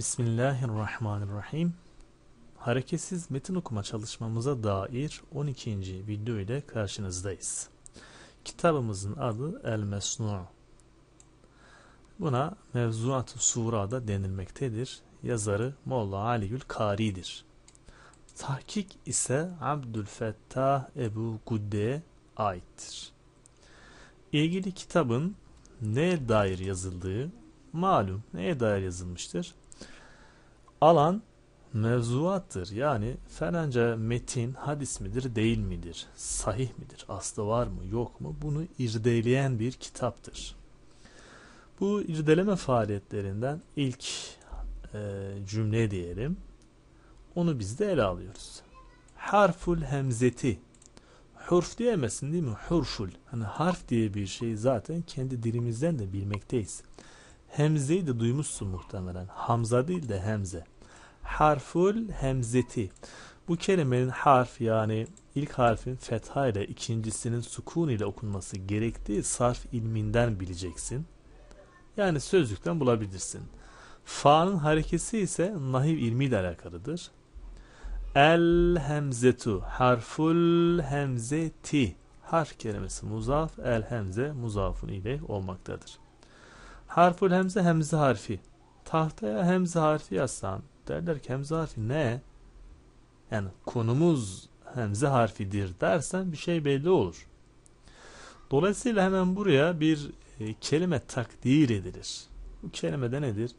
Bismillahirrahmanirrahim. Hareketsiz metin okuma çalışmamıza dair 12. video ile karşınızdayız. Kitabımızın adı El Mesnu. Buna Mevzuat-ı Sura da denilmektedir. Yazarı Molla Aligül Kari'dir. Tahkik ise Abdülfettah Ebu Gudde'ye aittir. İlgili kitabın ne dair yazıldığı malum neye dair yazılmıştır? alan mevzuattır. Yani felanca metin hadis midir değil midir? Sahih midir? Aslı var mı yok mu? Bunu irdeleyen bir kitaptır. Bu irdeleme faaliyetlerinden ilk e, cümle diyelim. Onu biz de ele alıyoruz. Harful hemzeti. Hurf diyemesin değil mi? Hurful. Hani harf diye bir şey zaten kendi dilimizden de bilmekteyiz. Hemze'yi de duymuşsun muhtemelen. Hamza değil de hemze. Harful hemzeti. Bu kelimenin harf yani ilk harfin fetha ile ikincisinin sukun ile okunması gerektiği sarf ilminden bileceksin. Yani sözlükten bulabilirsin. Fa'nın harekesi ise nahiv ilmi ile alakalıdır. El hemzetu harful hemzeti harf kelimesi muzaf el hemze muzafun ile olmaktadır. Harful hemze hemze harfi. Tahtaya hemze harfi yazsan derler ki hemze harfi ne? Yani konumuz hemze harfidir dersen bir şey belli olur. Dolayısıyla hemen buraya bir e, kelime takdir edilir. Bu kelime de nedir?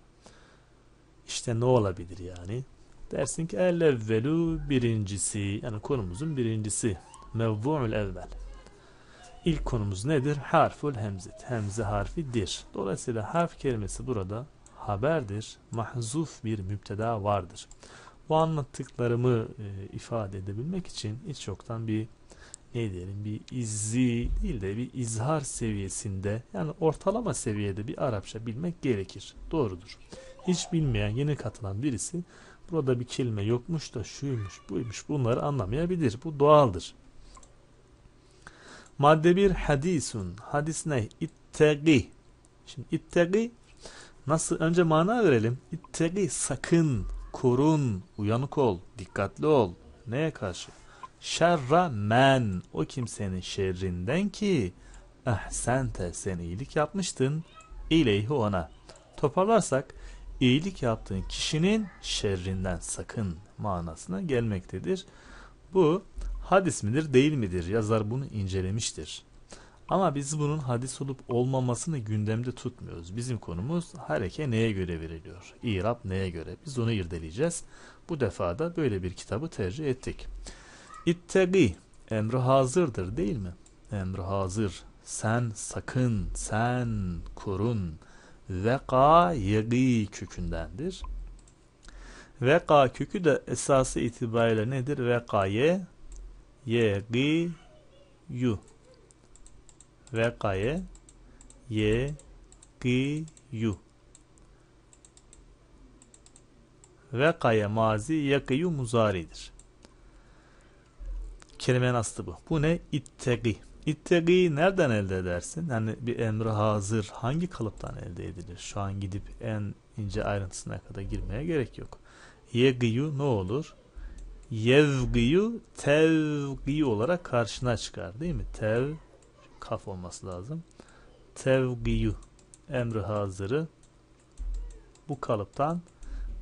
İşte ne olabilir yani? Dersin ki el evvelu birincisi yani konumuzun birincisi mevvu'ul evvel İlk konumuz nedir? Harful hemzet. Hemze harfidir. Dolayısıyla harf kelimesi burada haberdir. Mahzuf bir müpteda vardır. Bu anlattıklarımı e, ifade edebilmek için hiç yoktan bir ne diyelim bir izzi değil de bir izhar seviyesinde yani ortalama seviyede bir Arapça bilmek gerekir. Doğrudur. Hiç bilmeyen yeni katılan birisi burada bir kelime yokmuş da şuymuş buymuş bunları anlamayabilir. Bu doğaldır. Madde 1 hadisun. Hadis ne? İttegi. Şimdi ittegi nasıl? Önce mana verelim. İttegi sakın, korun, uyanık ol, dikkatli ol. Neye karşı? Şerra men. O kimsenin şerrinden ki ehsente sen iyilik yapmıştın. İleyhi ona. Toparlarsak iyilik yaptığın kişinin şerrinden sakın manasına gelmektedir. Bu hadis midir değil midir yazar bunu incelemiştir. Ama biz bunun hadis olup olmamasını gündemde tutmuyoruz. Bizim konumuz hareke neye göre veriliyor? İrab neye göre? Biz onu irdeleyeceğiz. Bu defa da böyle bir kitabı tercih ettik. İttegi emri hazırdır değil mi? Emri hazır. Sen sakın, sen korun. Veka yegi kökündendir. Veka kökü de esası itibariyle nedir? Vekaye Y, G, Yu. Vakayı Y, G, Yu. Vakaya mazi, yakıyu muzaridir. Kelime aslı bu. Bu ne? İttegi. İttegiyi nereden elde edersin? Yani bir emri hazır hangi kalıptan elde edilir? Şu an gidip en ince ayrıntısına kadar girmeye gerek yok. Yegiyu ne olur? yevgiyu tevgiyu olarak karşına çıkar değil mi? Tev kaf olması lazım. Tevgiyu emri hazırı bu kalıptan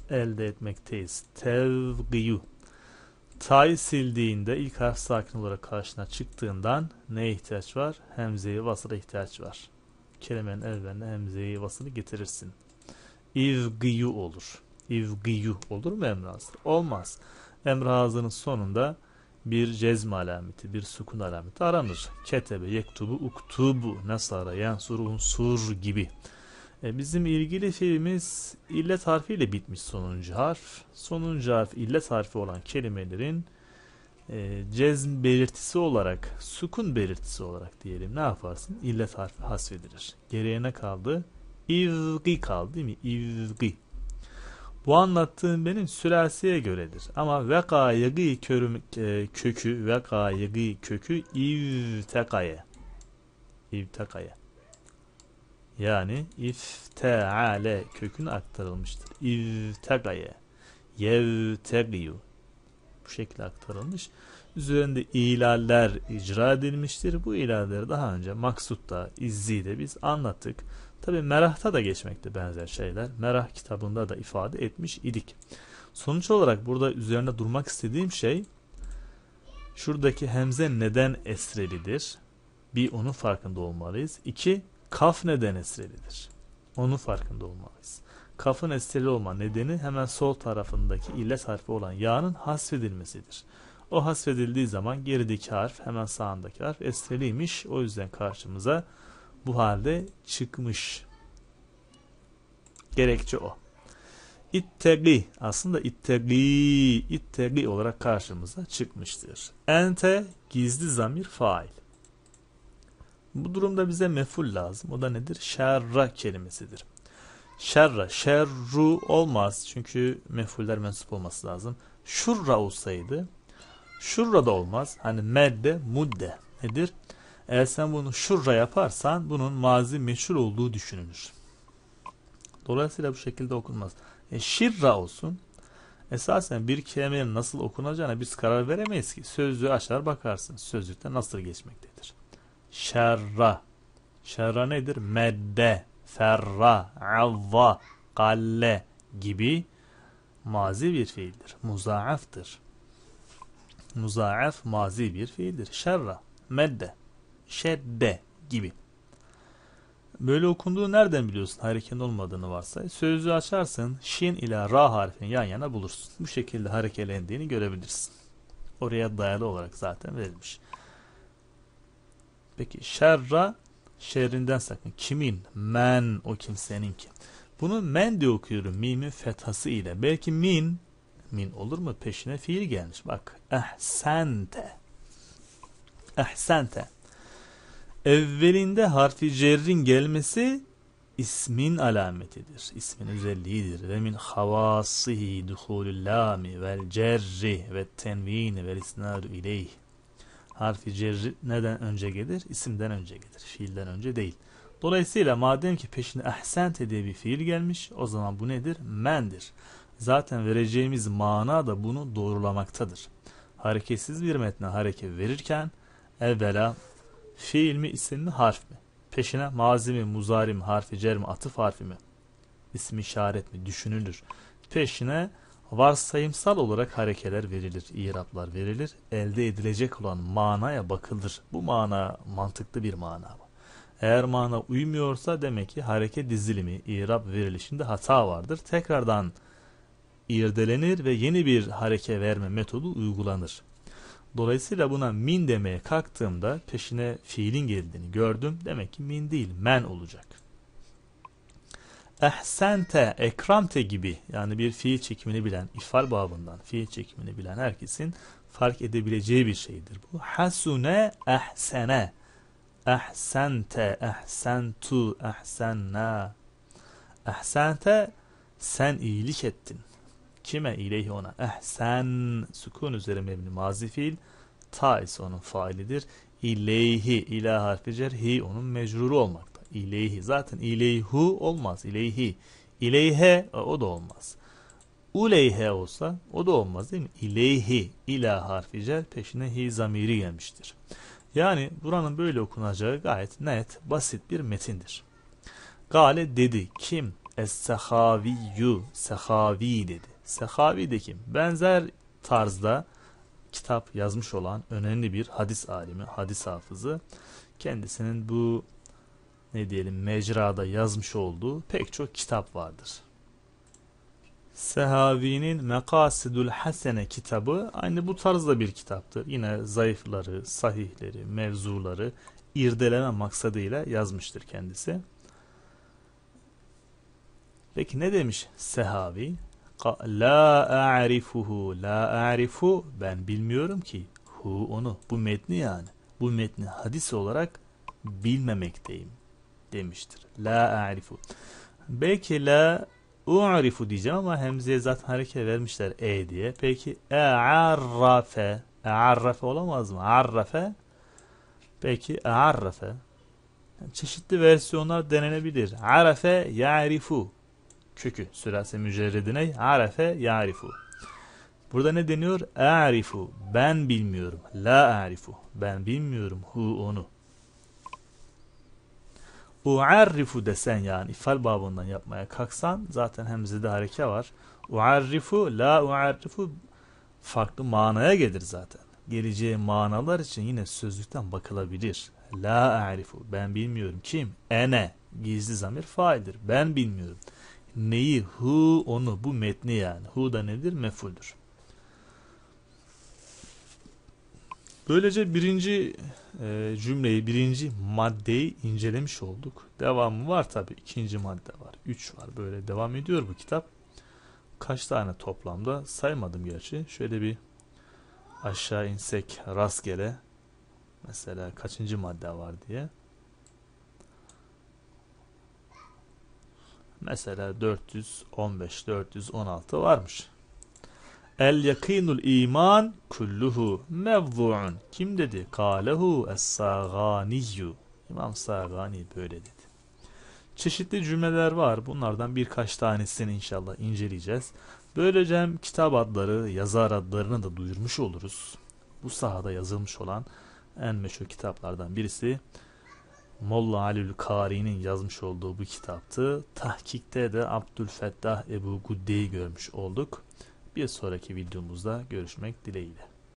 elde etmekteyiz. Tevgiyu Tay sildiğinde ilk harf sakin olarak karşına çıktığından ne ihtiyaç var? Hemzeyi vasıra ihtiyaç var. Kelimenin evveline hemzeyi vasını getirirsin. İvgiyu olur. İvgiyu olur mu Emre Asır? Olmaz emrazının sonunda bir cezm alameti, bir sukun alameti aranır. Ketebe, yektubu, uktubu, nasara, yansur, unsur gibi. E, bizim ilgili fiilimiz illet harfiyle bitmiş sonuncu harf. Sonuncu harf illet harfi olan kelimelerin e, cezm belirtisi olarak, sukun belirtisi olarak diyelim ne yaparsın? İllet harfi hasfedilir. Gereğine kaldı? İvgi kaldı değil mi? İvgi. Bu anlattığım benim sülasiye göredir. Ama veka yıgı körüm, e, kökü veka yıgı kökü ivtekaya. İvtekaya. Yani ifteale kökün aktarılmıştır. İvtegaya. Yevtegiyu. Bu şekilde aktarılmış. Üzerinde ilaller icra edilmiştir. Bu ilaller daha önce Maksut'ta, izzi de biz anlattık. Tabi merahta da geçmekte benzer şeyler. Merah kitabında da ifade etmiş idik. Sonuç olarak burada üzerine durmak istediğim şey şuradaki hemze neden esrelidir? Bir onu farkında olmalıyız. İki kaf neden esrelidir? Onu farkında olmalıyız. Kafın esreli olma nedeni hemen sol tarafındaki illet harfi olan yağın hasfedilmesidir. O hasfedildiği zaman gerideki harf hemen sağındaki harf esreliymiş. O yüzden karşımıza bu halde çıkmış. Gerekçe o. İttebli aslında ittebli ittebli olarak karşımıza çıkmıştır. Ente gizli zamir fail. Bu durumda bize meful lazım. O da nedir? Şerra kelimesidir. Şerra, şerru olmaz. Çünkü mefuller mensup olması lazım. Şurra olsaydı, şurra da olmaz. Hani medde, mudde nedir? Eğer sen bunu şurra yaparsan bunun mazi meçhul olduğu düşünülür. Dolayısıyla bu şekilde okunmaz. E, şirra olsun. Esasen bir kelimenin nasıl okunacağına biz karar veremeyiz ki. Sözlüğü açar bakarsın. Sözlükte nasıl geçmektedir. Şerra. Şerra nedir? Medde, ferra, avva, galle gibi mazi bir fiildir. Muzaaftır. Muzaaf mazi bir fiildir. Şerra, medde şebbe gibi. Böyle okunduğu nereden biliyorsun harekenin olmadığını varsay. Sözü açarsın şin ile ra harfini yan yana bulursun. Bu şekilde harekelendiğini görebilirsin. Oraya dayalı olarak zaten verilmiş. Peki şerra şerrinden sakın. Kimin? Men o kimsenin ki. Bunu men diye okuyorum. Mimin fethası ile. Belki min min olur mu? Peşine fiil gelmiş. Bak. Ehsente. Ehsente evvelinde harfi cerrin gelmesi ismin alametidir. İsmin özelliğidir. Ve min havasihi duhulü lami vel cerri ve tenvini vel isnadu ileyh. Harfi cerri neden önce gelir? İsimden önce gelir. Fiilden önce değil. Dolayısıyla madem ki peşine ahsente diye bir fiil gelmiş o zaman bu nedir? Mendir. Zaten vereceğimiz mana da bunu doğrulamaktadır. Hareketsiz bir metne hareket verirken evvela Fiil şey mi isim mi harf mi? Peşine mazi mi muzari mi harfi cer mi atıf harfi mi? İsim işaret mi düşünülür. Peşine varsayımsal olarak harekeler verilir, iraplar verilir. Elde edilecek olan manaya bakılır. Bu mana mantıklı bir mana mı? Eğer mana uymuyorsa demek ki hareket dizilimi, irab verilişinde hata vardır. Tekrardan irdelenir ve yeni bir hareke verme metodu uygulanır. Dolayısıyla buna min demeye kalktığımda peşine fiilin geldiğini gördüm. Demek ki min değil men olacak. Ehsente, ekramte gibi yani bir fiil çekimini bilen, ifal babından fiil çekimini bilen herkesin fark edebileceği bir şeydir bu. Hasune, ehsene, ehsente, ehsentu, ehsenna. Ehsente, sen iyilik ettin kime ileyhi ona ehsen sukun üzeri mebni mazi fiil ta ise onun failidir ileyhi ila harfi cer hi onun mecruru olmakta ileyhi zaten ileyhu olmaz ileyhi ileyhe e, o da olmaz uleyhe olsa o da olmaz değil mi ileyhi ila harfi cer peşine hi zamiri gelmiştir yani buranın böyle okunacağı gayet net basit bir metindir gale dedi kim Es-Sehaviyyü, Sehavi dedi. Sehavi Sehavi'deki benzer tarzda kitap yazmış olan önemli bir hadis alimi, hadis hafızı kendisinin bu ne diyelim mecrada yazmış olduğu pek çok kitap vardır. Sehavi'nin Mekasidül Hasene kitabı aynı bu tarzda bir kitaptır. Yine zayıfları, sahihleri, mevzuları irdeleme maksadıyla yazmıştır kendisi. Peki ne demiş Sehavi? La a'rifuhu. La a'rifu. Ben bilmiyorum ki. Hu onu. Bu metni yani. Bu metni hadis olarak bilmemekteyim demiştir. La a'rifu. Belki la u'rifu diyeceğim ama hemzeye zaten hareket vermişler e diye. Peki e'arrafe. E'arrafe olamaz mı? Arrafe. Peki e'arrafe. Çeşitli versiyonlar denenebilir. Arafe ya'rifu kökü. Sülase mücerredine arefe yarifu. Burada ne deniyor? A'rifu. Ben bilmiyorum. La a'rifu. Ben bilmiyorum. Hu onu. U'arrifu desen yani ifal babından yapmaya kalksan zaten hemzede hareke var. U'arrifu la u'arrifu farklı manaya gelir zaten. Geleceği manalar için yine sözlükten bakılabilir. La a'rifu ben bilmiyorum. Kim? Ene. Gizli zamir faildir. Ben bilmiyorum. Neyi? Hu onu. Bu metni yani. Hu da nedir? Mefuldür. Böylece birinci e, cümleyi, birinci maddeyi incelemiş olduk. Devamı var tabi. ikinci madde var. Üç var. Böyle devam ediyor bu kitap. Kaç tane toplamda saymadım gerçi. Şöyle bir aşağı insek rastgele. Mesela kaçıncı madde var diye. Mesela 415, 416 varmış. El yakinul iman kulluhu mevzu'un. Kim dedi? Kalehu es-Saganiyyu. İmam Sagani böyle dedi. Çeşitli cümleler var. Bunlardan birkaç tanesini inşallah inceleyeceğiz. Böylece hem kitap adları, yazar adlarını da duyurmuş oluruz. Bu sahada yazılmış olan en meşhur kitaplardan birisi Molla Halil Kari'nin yazmış olduğu bu kitaptı. Tahkikte de Abdülfettah Ebu Gudde'yi görmüş olduk. Bir sonraki videomuzda görüşmek dileğiyle.